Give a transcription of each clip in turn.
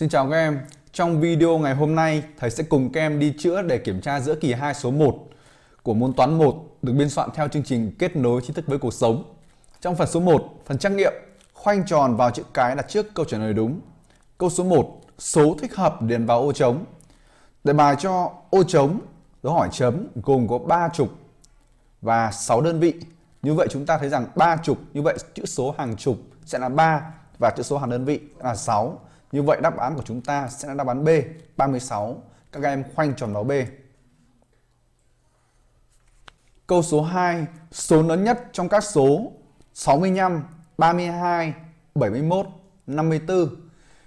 Xin chào các em, trong video ngày hôm nay thầy sẽ cùng các em đi chữa để kiểm tra giữa kỳ 2 số 1 của môn toán 1 được biên soạn theo chương trình kết nối tri thức với cuộc sống. Trong phần số 1, phần trắc nghiệm, khoanh tròn vào chữ cái đặt trước câu trả lời đúng. Câu số 1, số thích hợp điền vào ô trống. Đề bài cho ô trống dấu hỏi chấm gồm có 3 trục và 6 đơn vị. Như vậy chúng ta thấy rằng 3 trục, như vậy chữ số hàng chục sẽ là 3 và chữ số hàng đơn vị là 6 như vậy đáp án của chúng ta sẽ là đáp án B, 36. Các em khoanh tròn vào B. Câu số 2, số lớn nhất trong các số 65, 32, 71, 54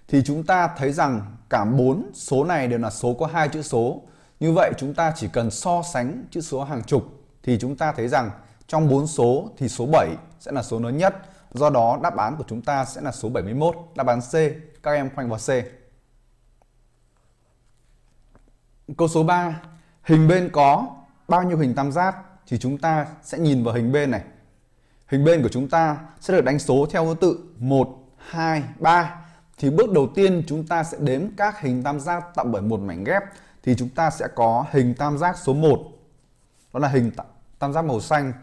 thì chúng ta thấy rằng cả bốn số này đều là số có hai chữ số. Như vậy chúng ta chỉ cần so sánh chữ số hàng chục thì chúng ta thấy rằng trong bốn số thì số 7 sẽ là số lớn nhất. Do đó đáp án của chúng ta sẽ là số 71, đáp án C các em khoanh vào C. Câu số 3, hình bên có bao nhiêu hình tam giác thì chúng ta sẽ nhìn vào hình bên này. Hình bên của chúng ta sẽ được đánh số theo thứ tự 1, 2, 3. Thì bước đầu tiên chúng ta sẽ đếm các hình tam giác tạo bởi một mảnh ghép thì chúng ta sẽ có hình tam giác số 1. Đó là hình tam giác màu xanh.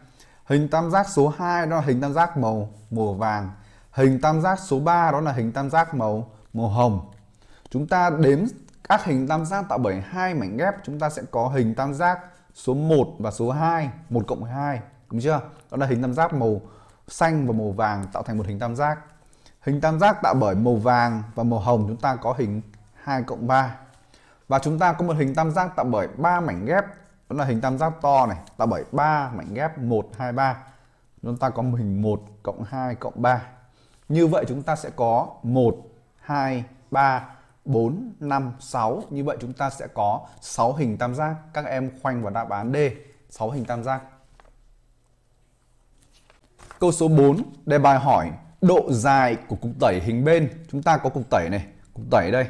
Hình tam giác số 2 đó là hình tam giác màu màu vàng Hình tam giác số 3 đó là hình tam giác màu màu hồng. Chúng ta đếm các hình tam giác tạo bởi hai mảnh ghép, chúng ta sẽ có hình tam giác số 1 và số 2, 1 cộng 2, đúng chưa? Đó là hình tam giác màu xanh và màu vàng tạo thành một hình tam giác. Hình tam giác tạo bởi màu vàng và màu hồng chúng ta có hình 2 cộng 3. Và chúng ta có một hình tam giác tạo bởi ba mảnh ghép, đó là hình tam giác to này, tạo bởi ba mảnh ghép 1 2 3. Chúng ta có hình 1 cộng 2 cộng 3. Như vậy chúng ta sẽ có 1, 2, 3, 4, 5, 6. Như vậy chúng ta sẽ có 6 hình tam giác. Các em khoanh vào đáp án D, 6 hình tam giác. Câu số 4, đề bài hỏi độ dài của cục tẩy hình bên. Chúng ta có cục tẩy này, cục tẩy đây.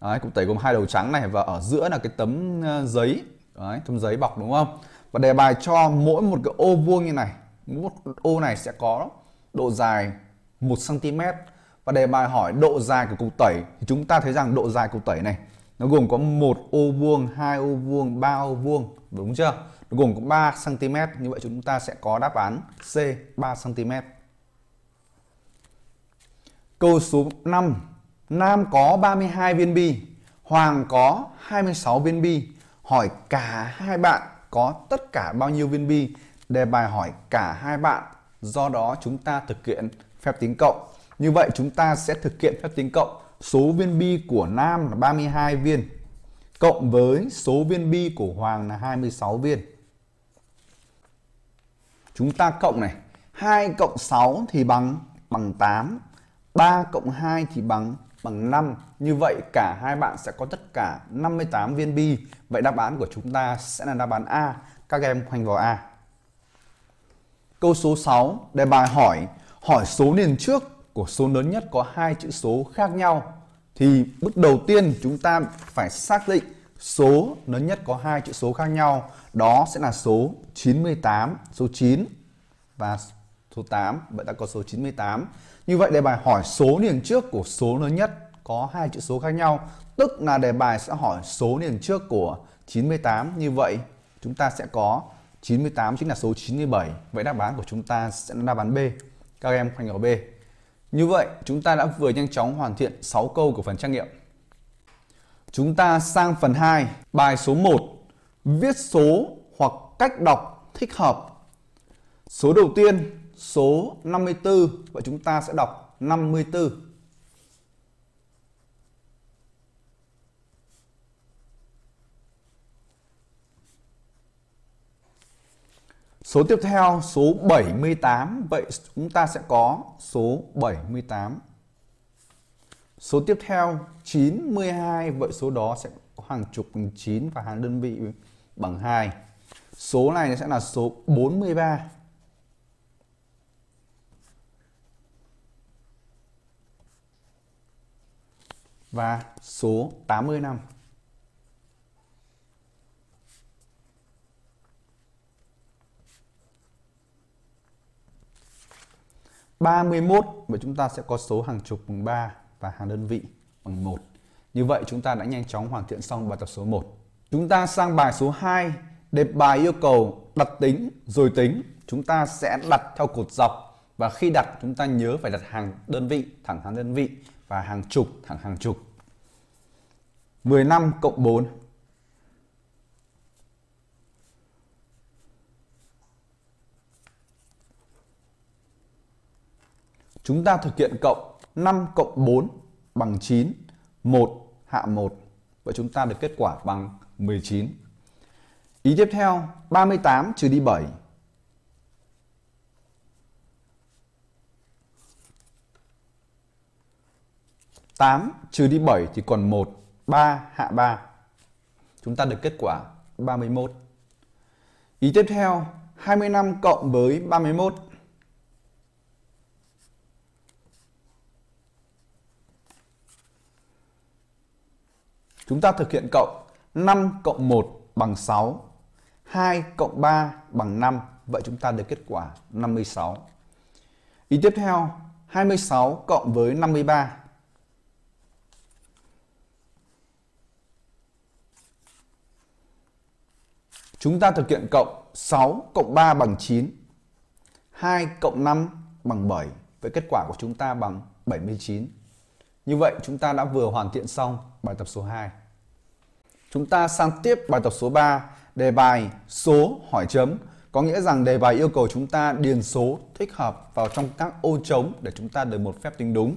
Đấy, cục tẩy gồm hai đầu trắng này và ở giữa là cái tấm ờ, giấy, Đấy, tấm giấy bọc đúng không? Và đề bài cho mỗi một cái ô vuông như này, mỗi một ô này sẽ có độ dài 1cm Và đề bài hỏi độ dài của cục tẩy thì chúng ta thấy rằng độ dài cục tẩy này nó gồm có một ô vuông, hai ô vuông, ba ô vuông đúng chưa? Nó gồm có 3 cm như vậy chúng ta sẽ có đáp án C 3 cm. Câu số 5. Nam có 32 viên bi, Hoàng có 26 viên bi. Hỏi cả hai bạn có tất cả bao nhiêu viên bi? Đề bài hỏi cả hai bạn. Do đó chúng ta thực hiện phép tính cộng. Như vậy chúng ta sẽ thực hiện phép tính cộng số viên bi của Nam là 32 viên cộng với số viên bi của Hoàng là 26 viên. Chúng ta cộng này, 2 cộng 6 thì bằng bằng 8, 3 cộng 2 thì bằng bằng 5. Như vậy cả hai bạn sẽ có tất cả 58 viên bi. Vậy đáp án của chúng ta sẽ là đáp án A. Các em khoanh vào A. Câu số 6, đề bài hỏi hỏi số liền trước của số lớn nhất có hai chữ số khác nhau thì bước đầu tiên chúng ta phải xác định số lớn nhất có hai chữ số khác nhau đó sẽ là số 98, số 9 và số 8. Vậy ta có số 98. Như vậy đề bài hỏi số liền trước của số lớn nhất có hai chữ số khác nhau, tức là đề bài sẽ hỏi số liền trước của 98. Như vậy chúng ta sẽ có 98 chính là số 97. Vậy đáp án của chúng ta sẽ là đáp án B các em khoanh ở B. Như vậy, chúng ta đã vừa nhanh chóng hoàn thiện 6 câu của phần trắc nghiệm. Chúng ta sang phần 2, bài số 1, viết số hoặc cách đọc thích hợp. Số đầu tiên, số 54 và chúng ta sẽ đọc 54. Số tiếp theo số 78 Vậy chúng ta sẽ có số 78 Số tiếp theo 92 Vậy số đó sẽ có hàng chục bằng 9 và hàng đơn vị bằng 2 Số này sẽ là số 43 Và số 85 31 và chúng ta sẽ có số hàng chục bằng 3 và hàng đơn vị bằng 1. Như vậy chúng ta đã nhanh chóng hoàn thiện xong bài tập số 1. Chúng ta sang bài số 2. Đề bài yêu cầu đặt tính rồi tính. Chúng ta sẽ đặt theo cột dọc và khi đặt chúng ta nhớ phải đặt hàng đơn vị, thẳng hàng đơn vị và hàng chục, thẳng hàng chục. 15 cộng 4 Chúng ta thực hiện cộng 5 cộng 4 bằng 9, 1 hạ 1. và chúng ta được kết quả bằng 19. Ý tiếp theo, 38 trừ đi 7. tám trừ đi 7 thì còn 1, 3 hạ 3. Chúng ta được kết quả 31. Ý tiếp theo, 25 cộng với 31. Chúng ta thực hiện cộng 5 cộng 1 bằng 6, 2 cộng 3 bằng 5. Vậy chúng ta được kết quả 56. Ý tiếp theo, 26 cộng với 53. Chúng ta thực hiện cộng 6 cộng 3 bằng 9, 2 cộng 5 bằng 7. Vậy kết quả của chúng ta bằng 79. Như vậy chúng ta đã vừa hoàn thiện xong bài tập số 2. Chúng ta sang tiếp bài tập số 3, đề bài số hỏi chấm. Có nghĩa rằng đề bài yêu cầu chúng ta điền số thích hợp vào trong các ô trống để chúng ta được một phép tính đúng.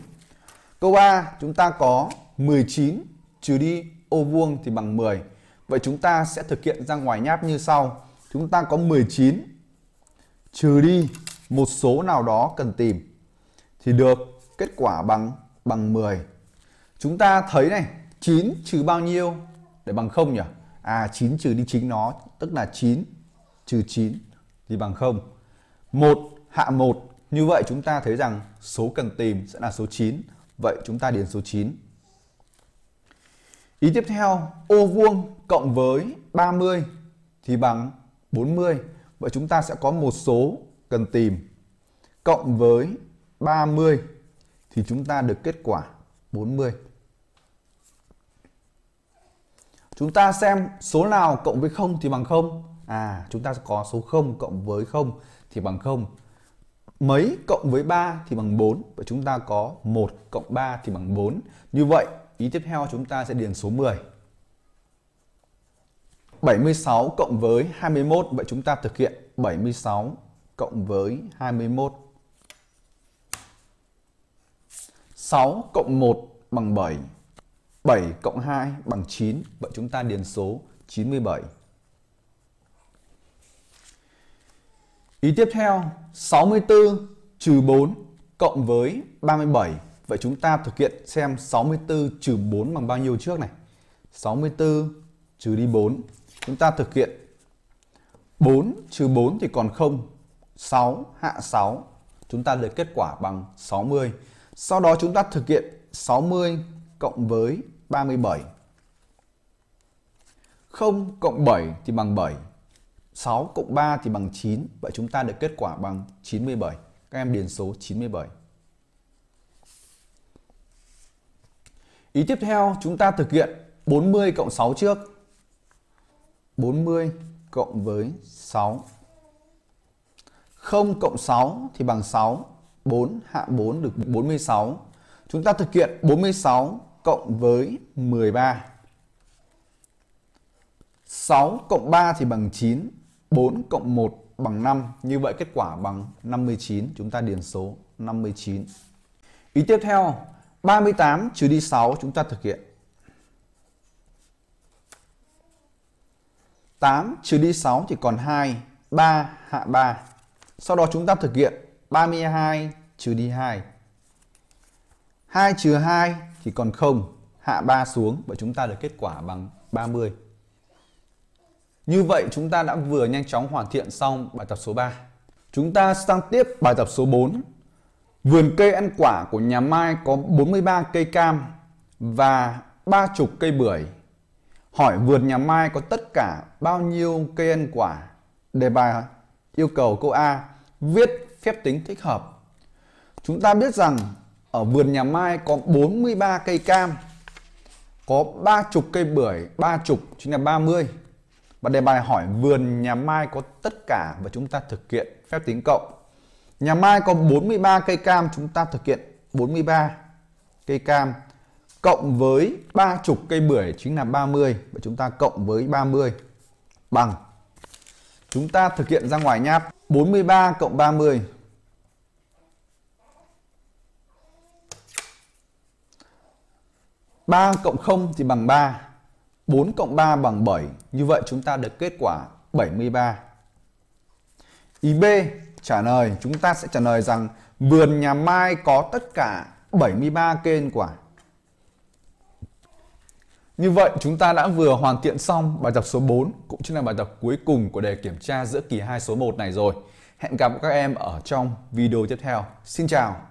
Câu 3 chúng ta có 19 trừ đi ô vuông thì bằng 10. Vậy chúng ta sẽ thực hiện ra ngoài nháp như sau. Chúng ta có 19 trừ đi một số nào đó cần tìm thì được kết quả bằng bằng 10. Chúng ta thấy này, 9 trừ bao nhiêu để bằng 0 nhỉ? À 9 trừ đi chính nó, tức là 9 trừ 9 thì bằng 0. 1 hạ 1, như vậy chúng ta thấy rằng số cần tìm sẽ là số 9. Vậy chúng ta điền số 9. Ý tiếp theo, ô vuông cộng với 30 thì bằng 40. Vậy chúng ta sẽ có một số cần tìm cộng với 30 thì chúng ta được kết quả 40. Chúng ta xem số nào cộng với 0 thì bằng 0. À, chúng ta có số 0 cộng với 0 thì bằng 0. Mấy cộng với 3 thì bằng 4 và chúng ta có 1 cộng 3 thì bằng 4. Như vậy, ý tiếp theo chúng ta sẽ điền số 10. 76 cộng với 21 vậy chúng ta thực hiện 76 cộng với 21 6 cộng 1 bằng 7. 7 cộng 2 bằng 9. Vậy chúng ta điền số 97. Ý tiếp theo, 64 trừ 4 cộng với 37. Vậy chúng ta thực hiện xem 64 trừ 4 bằng bao nhiêu trước này. 64 trừ đi 4. Chúng ta thực hiện 4 trừ 4 thì còn 0. 6 hạ 6. Chúng ta được kết quả bằng 60. Sau đó chúng ta thực hiện 60 cộng với 37. 0 cộng 7 thì bằng 7. 6 cộng 3 thì bằng 9. Vậy chúng ta được kết quả bằng 97. Các em điền số 97. Ý tiếp theo chúng ta thực hiện 40 cộng 6 trước. 40 cộng với 6. 0 cộng 6 thì bằng 6. 4, hạ 4 được 46. Chúng ta thực hiện 46 cộng với 13. 6 cộng 3 thì bằng 9, 4 cộng 1 bằng 5. Như vậy kết quả bằng 59, chúng ta điền số 59. Ý tiếp theo, 38 trừ đi 6 chúng ta thực hiện. 8 trừ đi 6 thì còn 2, 3 hạ 3. Sau đó chúng ta thực hiện 32 trừ đi 2. 2 trừ 2 thì còn 0, hạ 3 xuống và chúng ta được kết quả bằng 30. Như vậy chúng ta đã vừa nhanh chóng hoàn thiện xong bài tập số 3. Chúng ta sang tiếp bài tập số 4. Vườn cây ăn quả của nhà Mai có 43 cây cam và ba chục cây bưởi. Hỏi vườn nhà Mai có tất cả bao nhiêu cây ăn quả? Đề bài yêu cầu câu A viết phép tính thích hợp Chúng ta biết rằng ở vườn nhà Mai có 43 cây cam, có 30 cây bưởi, 30 chính là 30. Và đề bài hỏi vườn nhà Mai có tất cả và chúng ta thực hiện phép tính cộng. Nhà Mai có 43 cây cam, chúng ta thực hiện 43 cây cam cộng với 30 cây bưởi chính là 30 và chúng ta cộng với 30 bằng chúng ta thực hiện ra ngoài nháp 43 cộng 30 3 cộng 0 thì bằng 3. 4 cộng 3 bằng 7. Như vậy chúng ta được kết quả 73. Ý B trả lời chúng ta sẽ trả lời rằng vườn nhà Mai có tất cả 73 ăn quả. Như vậy chúng ta đã vừa hoàn thiện xong bài tập số 4 cũng chính là bài tập cuối cùng của đề kiểm tra giữa kỳ 2 số 1 này rồi. Hẹn gặp các em ở trong video tiếp theo. Xin chào.